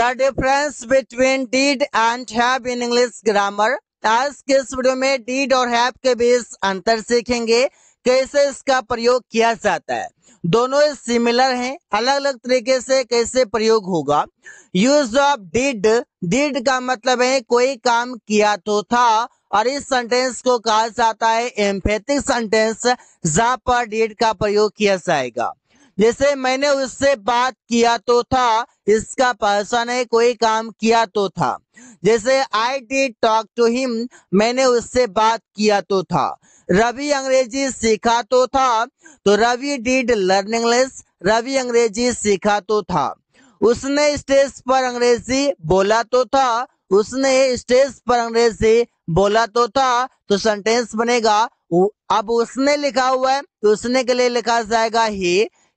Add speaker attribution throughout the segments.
Speaker 1: the difference between did and have in English grammar आज के इस वीडियो में डीड और हैव के बीच अंतर सीखेंगे कैसे इसका प्रयोग किया जाता है दोनों सिमिलर हैं अलग अलग तरीके से कैसे प्रयोग होगा यूज ऑफ डीड डीड का मतलब है कोई काम किया तो था और इस सेंटेंस को कहा जाता है एम्फेटिक सेंटेंस जहां पर डीड का प्रयोग किया जाएगा जैसे मैंने उससे बात किया तो था इसका पर्सन है कोई काम किया तो था जैसे I did talk to him मैंने उससे बात किया तो था रवि अंग्रेजी सीखा तो था तो Ravi did learn English Ravi अंग्रेजी सीखा तो था उसने स्टेज पर अंग्रेजी बोला तो था उसने स्टेज पर अंग्रेजी बोला तो था तो सेंटेंस बनेगा अब उसने लिखा हुआ है तो उसने के लिए लिखा जाएगा he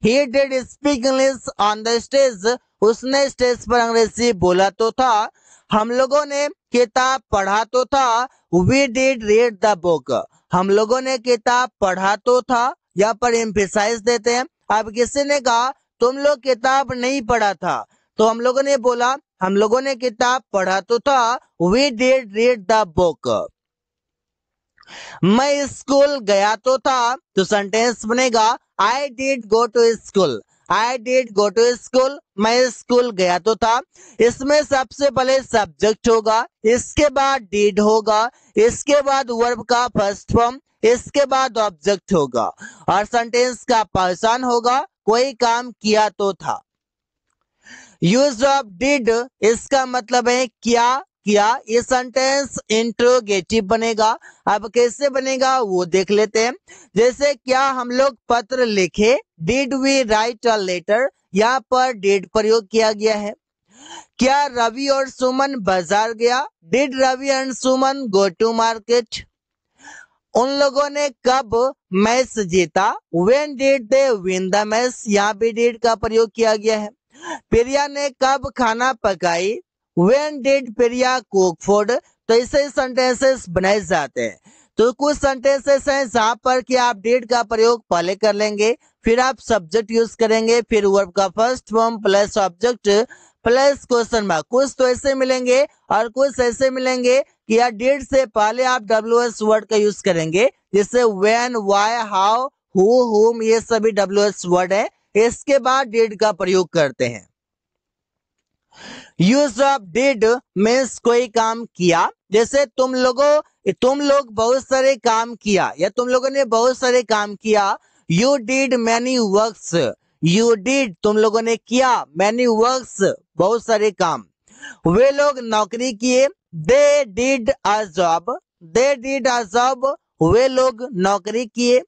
Speaker 1: he did speak English on the stage उसने स्टेज पर अंग्रेजी बोला तो था हम लोगों ने किताब पढ़ा तो था we did read the book हम लोगों ने किताब पढ़ा तो था यहाँ पर एम्फेसाइज देते हैं अब किसी ने कहा तुम लोग किताब नहीं पढ़ा था तो हम लोगों ने बोला हम लोगों ने किताब पढ़ा तो था we did read the book मैं स्कूल गया तो था तो सेंटेंस बनेगा I did go to school I did go to school मैं स्कूल गया तो था इसमें सबसे पहले सब्जेक्ट होगा इसके बाद डिड होगा इसके बाद वर्ब का फर्स्ट फॉर्म इसके बाद ऑब्जेक्ट होगा और सेंटेंस का पहचान होगा कोई काम किया तो था यूज ऑफ डिड इसका मतलब है क्या किया ये सेंटेंस इंट्रोगेटिव बनेगा अब कैसे बनेगा वो देख लेते हैं जैसे क्या हम लोग पत्र लिखे did we write a letter यहाँ पर डिड प्रयोग किया गया है क्या रवि और सुमन बाजार गया did Ravi and Suman go to market उन लोगों ने कब मैच जीता when did they win the match यहाँ भी डिड का प्रयोग किया गया है प्रिया ने कब खाना पकाई वेन डेड पेरिया कोकफोर्ड तो ऐसे सेंटेंसेस बनाए जाते हैं तो कुछ सेंटेंसेस हैं जहां पर कि आप डेड का प्रयोग पहले कर लेंगे फिर आप सब्जेक्ट यूज करेंगे फिर वर्ब का first form plus object plus question mark कुछ तो ऐसे मिलेंगे और कुछ ऐसे मिलेंगे कि यार डेट से पहले आप डब्ल्यू एस वर्ड का यूज करेंगे जिससे वेन वाई हाउ हु ये सभी डब्ल्यू एस वर्ड है इसके बाद डेट का प्रयोग करते हैं यूज ऑफ डिड मीन्स कोई काम किया जैसे तुम लोगों तुम लोग बहुत सारे काम किया या तुम लोगों ने बहुत सारे काम किया you did many work you did तुम लोगों ने किया मैनी वर्क बहुत सारे काम वे लोग नौकरी किए they did a job they did a job वे लोग नौकरी किए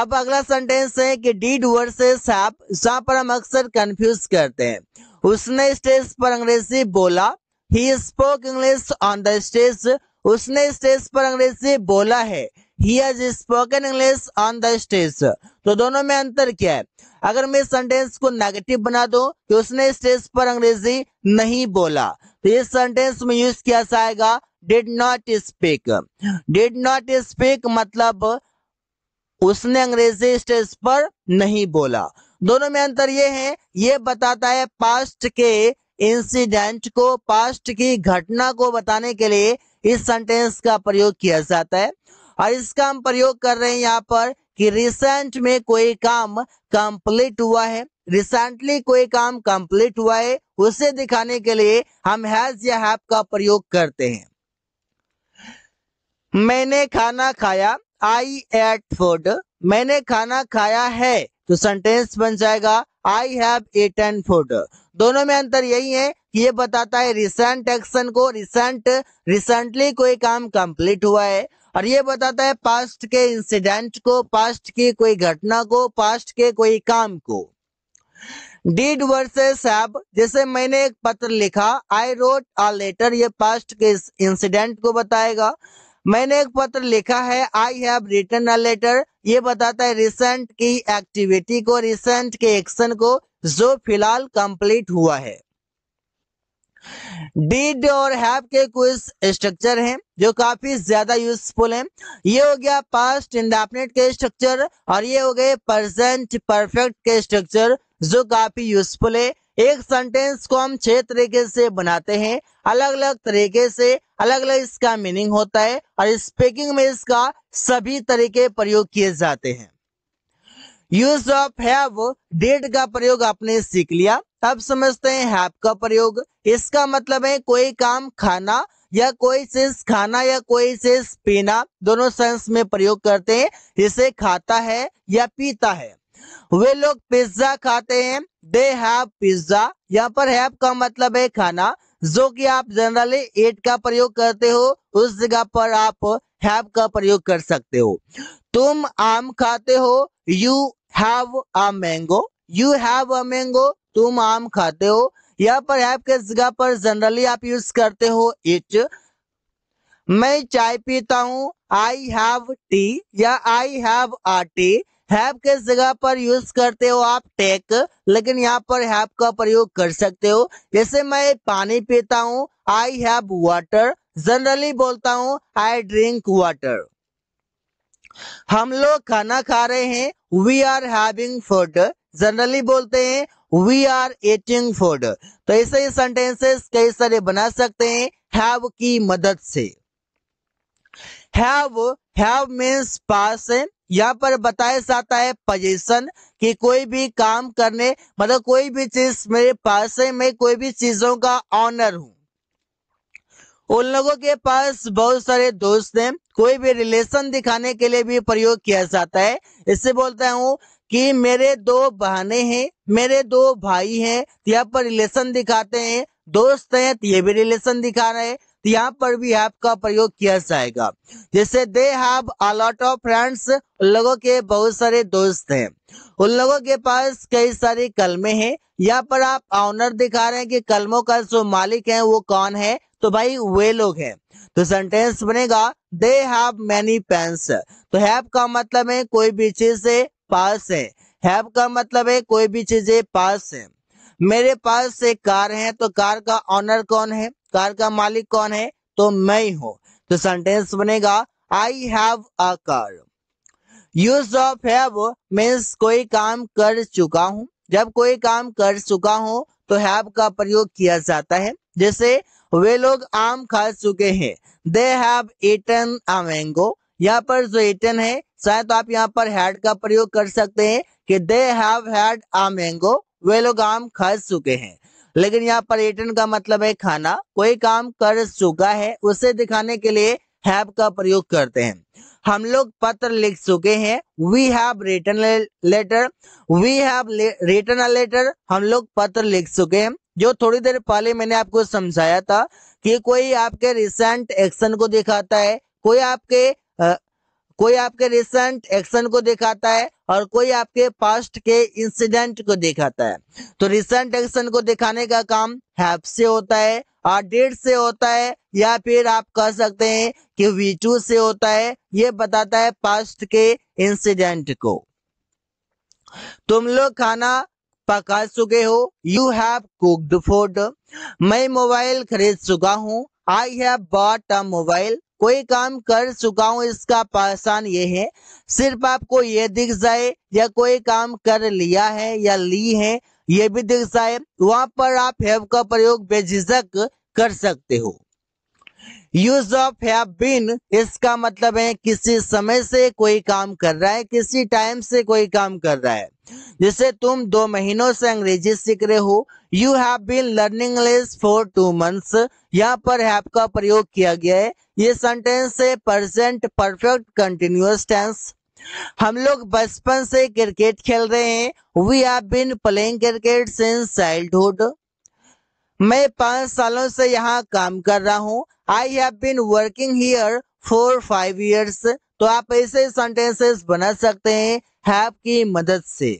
Speaker 1: अब अगला सेंटेंस है कि डिड वर्सेस हैव जहां पर हम अक्सर कंफ्यूज करते हैं उसने स्टेज पर अंग्रेजी बोला he spoke English on the stage उसने स्टेज पर अंग्रेजी बोला है he has spoken English on the stage तो दोनों में अंतर क्या है अगर मैं सेंटेंस को नेगेटिव बना दूं कि उसने स्टेज पर अंग्रेजी नहीं बोला तो ये सेंटेंस में यूज किया जाएगा did not speak did not speak मतलब उसने अंग्रेजी स्टेज पर नहीं बोला दोनों में अंतर ये है ये बताता है पास्ट के इंसिडेंट को पास्ट की घटना को बताने के लिए इस सेंटेंस का प्रयोग किया जाता है और इसका हम प्रयोग कर रहे हैं यहाँ पर कि रिसेंट में कोई काम कंप्लीट हुआ है रिसेंटली कोई काम कंप्लीट हुआ है उसे दिखाने के लिए हम हैज या हैप का प्रयोग करते हैं मैंने खाना खाया आई एट फूड मैंने खाना खाया है तो सेंटेंस बन जाएगा आई हैव एटन फूड दोनों में अंतर यही है कि ये बताता है रिसेंट एक्शन को रिसेंट रिसेंटली कोई काम कंप्लीट हुआ है और ये बताता है पास्ट के इंसिडेंट को पास्ट की कोई घटना को पास्ट के कोई काम को डीड वर्सेस हैव जैसे मैंने एक पत्र लिखा आई रोट अ लेटर ये पास्ट के इंसिडेंट को बताएगा मैंने एक पत्र लिखा है I have return a letter ये बताता है रिसेंट की एक्टिविटी को रिसेंट के एक्शन को जो फिलहाल कंप्लीट हुआ है डिड और हैव के कुछ स्ट्रक्चर हैं जो काफी ज्यादा यूजफुल हैं ये हो गया पास्ट इंडेफिनेट के स्ट्रक्चर और ये हो गए प्रेजेंट परफेक्ट के स्ट्रक्चर जो काफी यूजफुल है एक सेंटेंस को हम छह तरीके से बनाते हैं अलग अलग तरीके से अलग अलग इसका मीनिंग होता है और स्पीकिंग में इसका सभी तरीके प्रयोग किए जाते हैं यूज ऑफ हैव डेट का प्रयोग आपने सीख लिया अब समझते हैं हैव का प्रयोग इसका मतलब है कोई काम खाना या कोई चीज खाना या कोई चीज पीना दोनों सेंस में प्रयोग करते हैं जिसे खाता है या पीता है वे लोग पिज्जा खाते हैं दे हैव पिज्जा यहाँ पर हैव का मतलब है खाना जो कि आप जनरली एट का प्रयोग करते हो उस जगह पर आप हैव का प्रयोग कर सकते हो तुम आम खाते हो you have a mango you have a mango तुम आम खाते हो यहाँ पर हैव के जगह पर जनरली आप यूज करते हो इट मैं चाय पीता हूँ आई हैव टी या आई हैव आ टी हैप के जगह पर यूज करते हो आप टेक लेकिन यहाँ पर हैप का प्रयोग कर सकते हो जैसे मैं पानी पीता हूँ आई हैव वाटर जनरली बोलता हूँ आई ड्रिंक वाटर हम लोग खाना खा रहे हैं we are having food generally बोलते हैं वी आर एटिंग फूड तो ऐसे ही सेंटेंसेस कई सारे बना सकते हैं हैव की मदद से हैव हैव मीन्स पास यहाँ पर बताया जाता है पजेशन कि कोई भी काम करने मतलब कोई भी चीज मेरे पास है मैं कोई भी चीजों का ऑनर हूँ उन लोगों के पास बहुत सारे दोस्त हैं कोई भी रिलेशन दिखाने के लिए भी प्रयोग किया जाता है इससे बोलता हूँ कि मेरे दो बहने हैं मेरे दो भाई हैं यहाँ पर रिलेशन दिखाते हैं दोस्त हैं तो ये भी रिलेशन दिखा रहे हैं तो यहाँ पर भी हैव का प्रयोग किया जाएगा जैसे they have a lot of friends उन लोगों के बहुत सारे दोस्त हैं उन लोगों के पास कई सारे कलमे हैं यहाँ पर आप ऑनर दिखा रहे हैं कि कलमों का जो मालिक है वो कौन है तो भाई वे लोग हैं तो सेंटेंस बनेगा दे हैव मैनी पेंस तो हैव का मतलब है कोई भी चीज पास है हैव का मतलब है कोई भी चीजें पास है मेरे पास एक कार है तो कार का ऑनर कौन है कार का मालिक कौन है तो मैं हूं तो सेंटेंस बनेगा I have a car use of have means कोई काम कर चुका हूं जब कोई काम कर चुका हूं तो हैव का प्रयोग किया जाता है जैसे वे लोग आम खा चुके हैं they have eaten a mango यहाँ पर जो एटन है शायद आप यहाँ पर हैड का प्रयोग कर सकते हैं कि they have had a mango वे लोग आम खा चुके हैं लेकिन यहाँ पर्यटन का मतलब है खाना कोई काम कर चुका है उसे दिखाने के लिए हैव का प्रयोग करते हैं हम लोग पत्र लिख चुके हैं we have return letter we have return a letter हम लोग पत्र लिख चुके हैं जो थोड़ी देर पहले मैंने आपको समझाया था कि कोई आपके रिसेंट एक्शन को दिखाता है कोई आपके कोई आपके रिसेंट एक्शन को दिखाता है और कोई आपके पास्ट के इंसिडेंट को दिखाता है तो रिसेंट एक्शन को दिखाने का काम हैप से होता है और डेट से होता है या फिर आप कह सकते हैं कि वी टू से होता है ये बताता है पास्ट के इंसिडेंट को तुम लोग खाना पका चुके हो यू हैव कुकड फूड मैं मोबाइल खरीद चुका हूँ I have bought a mobile कोई काम कर चुका हूँ इसका पहचान ये है सिर्फ आपको ये दिख जाए या कोई काम कर लिया है या ली है ये भी दिख जाए वहां पर आप हैव का प्रयोग बेझिझक कर सकते हो यूज ऑफ हैव बीन इसका मतलब है किसी समय से कोई काम कर रहा है किसी टाइम से कोई काम कर रहा है जैसे तुम दो महीनों से अंग्रेजी सीख रहे हो you have been learning for two months यहाँ पर हैव का प्रयोग किया गया है ये सेंटेंस है परसेंट परफेक्ट कंटिन्यूस टेंस हम लोग बचपन से क्रिकेट खेल रहे हैं we have been playing cricket since childhood मैं पांच सालों से यहाँ काम कर रहा हूँ I have been working here four five years तो आप ऐसे सेंटेंसेस बना सकते हैं हैव की मदद से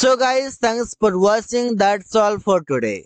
Speaker 1: so guys thanks for watching that's all for today